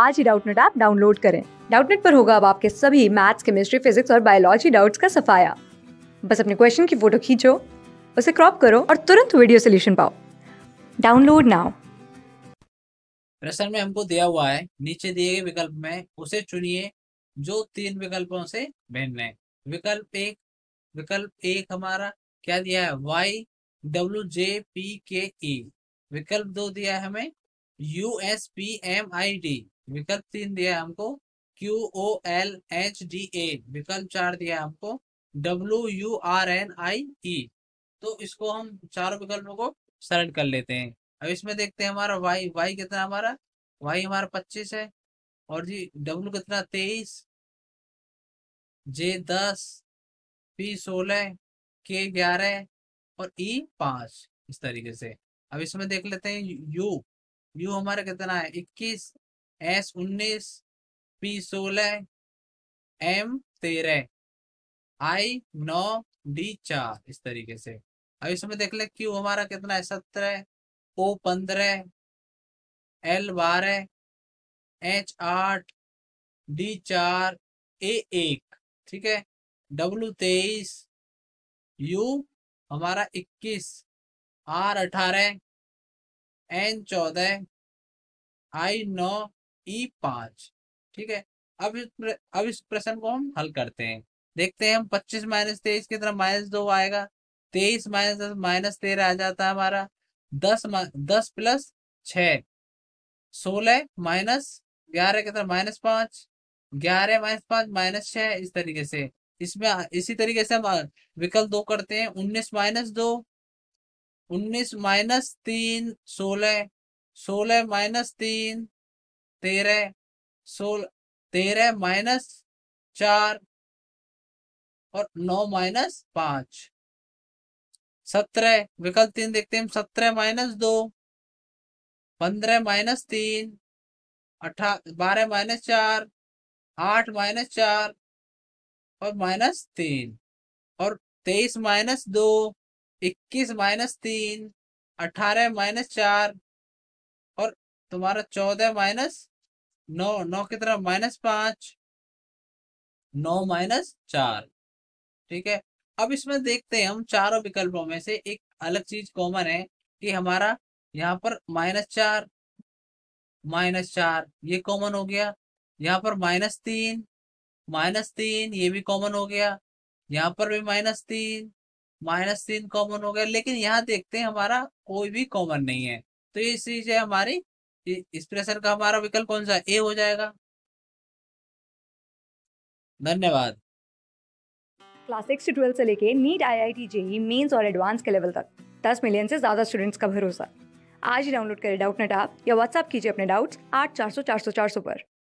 आज ही Doubtnut app download करें डाउटनेट पर होगा अब आपके सभी मैथ्स केमिस्ट्री फिजिक्स और बायोलॉजी डाउट्स का सफाया बस अपने क्वेश्चन की फोटो खींचो उसे क्रॉप करो और तुरंत वीडियो सोल्यूशन पाओ डाउनलोड नाउ प्रश्न में हमको दिया हुआ है नीचे दिए गए विकल्प में उसे चुनिए जो तीन विकल्पों से भिन्न है विकल्प एक विकल्प एक हमारा क्या दिया है वाई डब्ल्यू जे पी के ई विकल्प दो दिया है हमें U S P M I D विकल्प तीन दिया है हमको Q O L H D A विकल्प चार दिया है हमको W U R N I E तो इसको हम चारों विकल्पों को सरल कर लेते हैं अब इसमें देखते हैं हमारा वाई वाई कितना हमारा वाई हमारा पच्चीस है और जी डब्ल्यू कितना तेईस जे दस पी सोलह के ग्यारह और ई e पाँच इस तरीके से अब इसमें देख लेते हैं यू यू हमारा कितना है इक्कीस एस उन्नीस पी सोलह एम तेरह आई नौ डी चार इस तरीके से अब इसमें देख ले क्यू हमारा कितना है सत्रह ओ पंद्रह एल बारह एच आठ डी चार ए एक ठीक है डब्लू तेईस यू हमारा इक्कीस आर अठारह एन चौदह आई नौ ई e पांच ठीक है अब इस प्र, अब इस प्रश्न को हम हल करते हैं देखते हैं हम पच्चीस माइनस तेईस की तरह माइनस दो आएगा तेईस माइनस दस माइनस तेरह आ जाता है हमारा दस दस प्लस छ सोलह माइनस ग्यारह की तरह माइनस पांच ग्यारह माइनस पांच माइनस छ इस तरीके से इसमें इसी तरीके से हम विकल्प दो करते हैं उन्नीस माइनस दो उन्नीस माइनस तीन सोलह सोलह माइनस तीन तेरह सोलह तेरह माइनस चार और नौ माइनस पांच सत्रह विकल्प तीन देखते हैं सत्रह माइनस दो पंद्रह माइनस तीन अठा बारह माइनस चार आठ माइनस चार और माइनस तीन और तेईस माइनस दो इक्कीस माइनस तीन अठारह माइनस चार तुम्हारा चौदह माइनस नौ नौ की माइनस पांच नौ माइनस चार ठीक है अब इसमें देखते हैं हम चारों विकल्पों में से एक अलग चीज कॉमन है कि हमारा यहाँ पर माइनस चार माइनस चार ये कॉमन हो गया यहाँ पर माइनस तीन माइनस तीन ये भी कॉमन हो गया यहाँ पर भी माइनस तीन माइनस तीन कॉमन हो गया लेकिन यहाँ देखते हैं हमारा कोई भी कॉमन नहीं है तो ये चीज है हमारी प्रेशर का हमारा विकल्प कौन सा ए हो जाएगा धन्यवाद क्लास सिक्स से ट्वेल्थ से लेके NEET I I T JEE mains और एडवांस के लेवल तक दस मिलियन से ज़्यादा स्टूडेंट्स का भरोसा आज ही डाउनलोड करें डाउट नेट या व्हाट्सअप कीजिए अपने डाउट्स आठ चार सौ चार सौ चार सौ पर